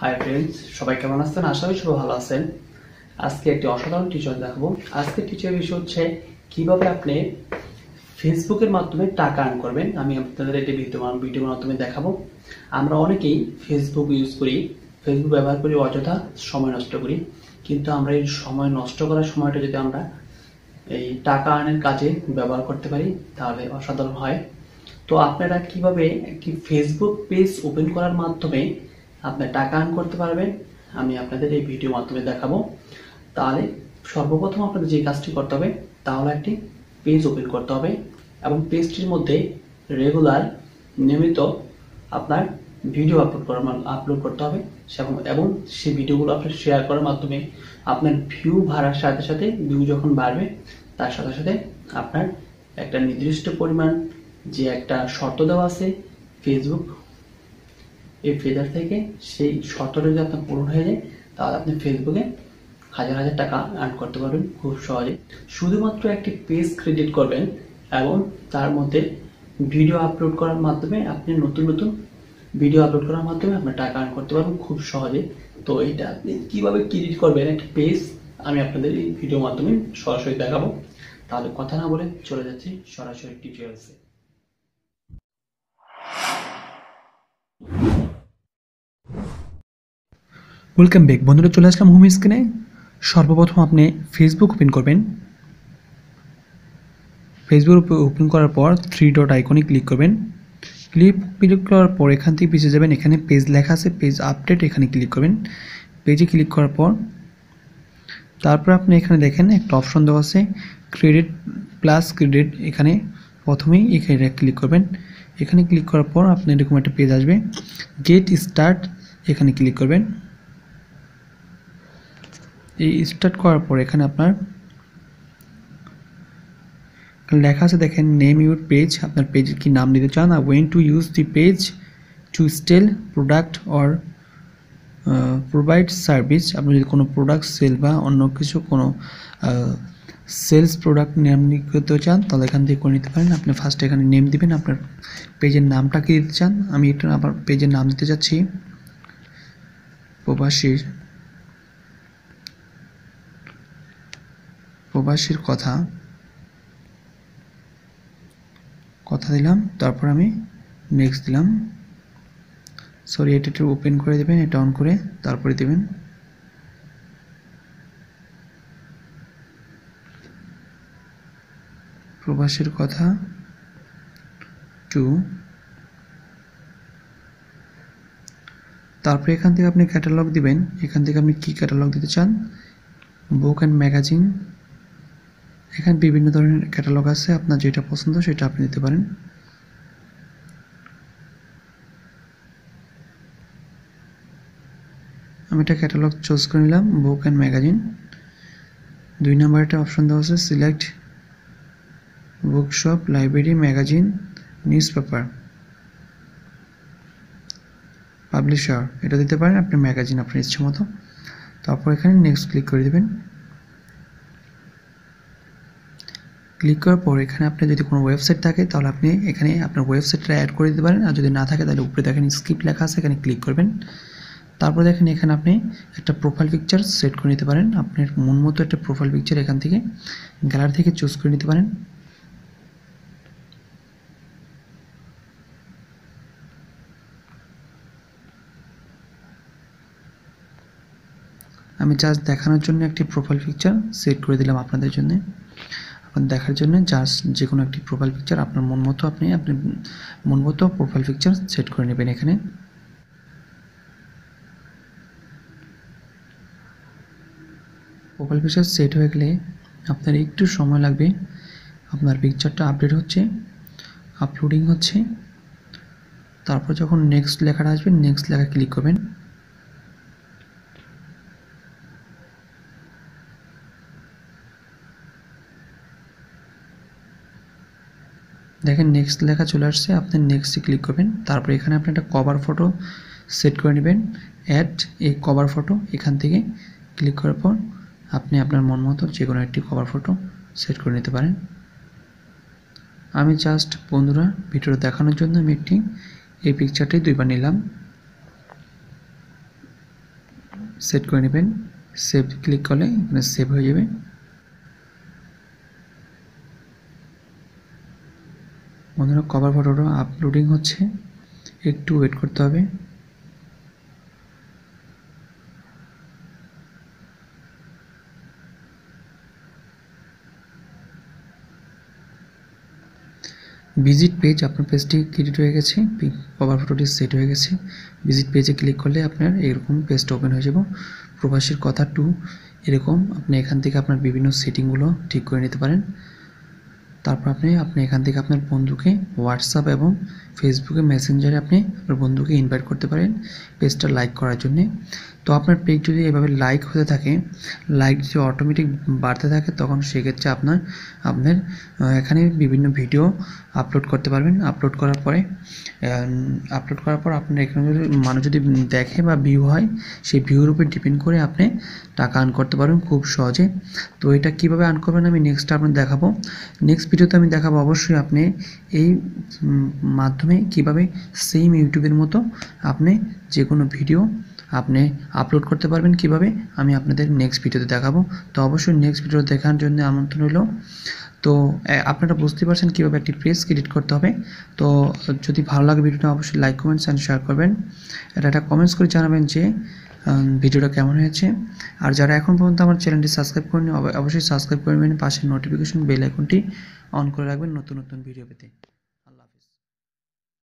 hi friends সবাই কেমন আছেন আশা করি সব ভালো আছেন আজকে একটি অসাধারণ টিচার দেখাবো আজকে টিচার বিষয় হচ্ছে কিভাবে আপনি ফেসবুকের মাধ্যমে টাকা আর্ন করবেন আমি আপনাদের একটি বিদ্যমান ভিডিওর মাধ্যমে দেখাবো আমরা অনেকেই ফেসবুক ইউজ করি ফেসবুক ব্যবহার করি অযথা সময় নষ্ট করি কিন্তু আমরা এই সময় নষ্ট করার সময়টা যদি আমরা এই টাকা আর্নের কাজে ব্যবহার করতে পারি তাহলে অসাধারণ হয় তো আপনারা কিভাবে একটি ফেসবুক পেজ ওপেন করার মাধ্যমে আপনার টাকা আর্ন করতে পারবেন আমি আপনাদের এই ভিডিও মাধ্যমে দেখাবো তাহলে সর্বপ্রথম আপনাদের যে কাজটি করতে হবে তা হলো একটি পেজ ওপেন করতে হবে এবং পেজটির মধ্যে রেগুলার নিয়মিত আপনার ভিডিও আপলোড করার আপলোড করতে হবে এবং সেই ভিডিওগুলো আপনার শেয়ার করার মাধ্যমে আপনার ভিউ বাড়ার সাথে সাথে ভিউ যখন বাড়বে তার সাথে সাথে আপনার একটা নির্দিষ্ট পরিমাণ যে একটা শর্ত দেওয়া আছে ফেসবুক এই ফেদার থেকে সেই শর্তটা যদি আপনার পূরণ হয়ে যায় তাহলে আপনি ফেসবুকে হাজার হাজার টাকা আর্ন করতে পারবেন খুব সহজে শুধুমাত্র একটি পেজ ক্রিয়েট করবেন এবং তার মধ্যে ভিডিও আপলোড করার মাধ্যমে আপনি নতুন নতুন ভিডিও আপলোড করার মাধ্যমে আপনার টাকা আর্ন করতে পারবেন খুব সহজে তো এটা আপনি কীভাবে ক্রিয়েট করবেন একটা পেজ আমি আপনাদের এই ভিডিওর মাধ্যমে সরাসরি দেখাবো তাহলে কথা না বলে চলে যাচ্ছি সরাসরি টিউটোরিয়ালসে ওয়েলকাম ব্যাক বন্ধুরা চলে আসলাম হোম স্ক্রিনে সর্বপ্রথম আপনি ফেসবুক ওপেন করবেন ফেসবুক ওপেন করার পর থ্রি ডট আইকনে ক্লিক করবেন ক্লিক ক্লিক করার পর এখান থেকে পিছিয়ে যাবেন এখানে পেজ লেখা আছে পেজ আপডেট এখানে ক্লিক করবেন পেজে ক্লিক করার পর তারপর আপনি এখানে দেখেন একটা অপশন দেওয়া আছে ক্রেডিট প্লাস ক্রেডিট এখানে প্রথমেই এখানে ক্লিক করবেন এখানে ক্লিক করার পর আপনি এরকম একটা পেজ আসবে গেট স্টার্ট এখানে ক্লিক করবেন এই স্টার্ট করার পর এখানে আপনার লেখা আছে দেখেন নেম ইউর পেজ আপনার পেজের কি নাম দিতে চান আর want to use the page to sell product or provide service আপনি যদি কোনো প্রোডাক্ট সেল বা অন্য কিছু কোনো সেলস প্রোডাক্ট নেম করতে চান তাহলে এখান থেকে করে নিতে পারেন আপনি ফার্স্ট এখানে নেম দিবেন আপনার পেজের নামটা কি দিতে চান আমি একটু আমার পেজের নাম দিতে চাচ্ছি প্রবাসীর প্রবাসীর কথা কথা দিলাম তারপর আমি নেক্সট দিলাম সরি এটা একটু ওপেন করে দেবেন এটা অন করে তারপরে দেবেন প্রবাসের কথা টু তারপরে এখান থেকে আপনি ক্যাটালগ দিবেন এখান থেকে আপনি কি ক্যাটালগ দিতে চান বুক অ্যান্ড ম্যাগাজিন এখানে বিভিন্ন ধরনের ক্যাটালগ আছে আপনার যেটা পছন্দ সেটা আপনি দিতে পারেন আমি একটা ক্যাটালগ চুজ করে নিলাম বুক অ্যান্ড ম্যাগাজিন দুই নম্বর একটা অপশন দেওয়া আছে select bookshop library magazine newspaper publisher এটা দিতে পারেন আপনি ম্যাগাজিন আপনার ইচ্ছে মতো তারপর এখানে নেক্সট ক্লিক করে দেবেন ক্লিক করার পর এখানে আপনি যদি কোনো ওয়েবসাইট থাকে তাহলে আপনি এখানে আপনার ওয়েবসাইটটা অ্যাড করে দিতে পারেন আর যদি না থাকে তাহলে উপরে দেখেন স্ক্রিপ্ট লেখা আছে এখানে ক্লিক করবেন তারপর দেখেন এখানে আপনি একটা প্রোফাইল পিকচার সেট করে নিতে পারেন আপনার মন মতো একটা প্রোফাইল পিকচার এখান থেকে গ্যালারি থেকে চুজ করে নিতে পারেন আমি জাস্ট দেখানোর জন্য একটি প্রোফাইল পিকচার সেট করে দিলাম আপনাদের জন্য আপনার দেখার জন্য জাস্ট যে কোনো একটি প্রোফাইল পিকচার আপনার মন মতো আপনি আপনি মন মতো প্রোফাইল পিকচার সেট করে নেবেন এখানে প্রোফাইল পিকচার সেট হয়ে গেলে আপনার একটু সময় লাগবে আপনার পিকচারটা আপডেট হচ্ছে আপলোডিং হচ্ছে তারপর যখন নেক্সট লেখাটা আসবে নেক্সট লেখা ক্লিক করবেন দেখেন নেক্সট লেখা চলে আসছে আপনি নেক্সটে ক্লিক করবেন তারপর এখানে আপনি একটা কভার ফটো সেট করে নেবেন অ্যাড এই কভার ফটো এখান থেকে ক্লিক করার পর আপনি আপনার মন মতো যে কোনো একটি কভার ফটো সেট করে নিতে পারেন আমি জাস্ট বন্ধুরা ভিডিও দেখানোর জন্য আমি একটি এই পিকচারটি দুইবার নিলাম সেট করে নেবেন সেভ ক্লিক করলে এখানে সেভ হয়ে যাবে বন্ধুরা কভার ফটোটা আপলোডিং হচ্ছে একটু ওয়েট করতে হবে ভিজিট পেজ আপনার পেজটি ক্রিয়েট হয়ে গেছে কভার ফটোটি সেট হয়ে গেছে ভিজিট পেজে ক্লিক করলে আপনার এরকম পেজটা ওপেন হয়ে যাব প্রবাসীর কথা টু এরকম আপনি এখান থেকে আপনার বিভিন্ন সেটিংগুলো ঠিক করে নিতে পারেন তারপর আপনি আপনি এখান থেকে আপনার বন্ধুকে হোয়াটসঅ্যাপ এবং ফেসবুকে মেসেঞ্জারে আপনি আপনার বন্ধুকে ইনভাইট করতে পারেন পেজটা লাইক করার জন্যে তো আপনার পেজ যদি এভাবে লাইক হতে থাকে লাইক যদি অটোমেটিক বাড়তে থাকে তখন সেক্ষেত্রে আপনার আপনার এখানে বিভিন্ন ভিডিও আপলোড করতে পারবেন আপলোড করার পরে আপলোড করার পর আপনার এখানে যদি মানুষ যদি দেখে বা ভিউ হয় সেই ভিউর উপর ডিপেন্ড করে আপনি টাকা আর্ন করতে পারবেন খুব সহজে তো এটা কিভাবে আর্ন করবেন আমি নেক্সট আপনার দেখাবো নেক্সট ভিডিওতে আমি দেখাবো অবশ্যই আপনি এই মাধ্যমে কিভাবে সেম ইউটিউবের মতো আপনি যে কোনো ভিডিও আপনি আপলোড করতে পারবেন কিভাবে আমি আপনাদের নেক্সট ভিডিওতে দেখাবো তো অবশ্যই নেক্সট ভিডিও দেখার জন্য আমন্ত্রণ হলো তো আপনারা বুঝতে পারছেন কীভাবে একটি প্রেস ক্রিয়েট করতে হবে তো যদি ভালো লাগে ভিডিওটা অবশ্যই লাইক কমেন্টস অ্যান্ড শেয়ার করবেন এটা একটা কমেন্টস করে জানাবেন যে ভিডিওটা কেমন হয়েছে আর যারা এখন পর্যন্ত আমার চ্যানেলটি সাবস্ক্রাইব করেনি অবশ্যই সাবস্ক্রাইব করবেন পাশে নোটিফিকেশন বেল আইকনটি অন করে রাখবেন নতুন নতুন ভিডিও পেতে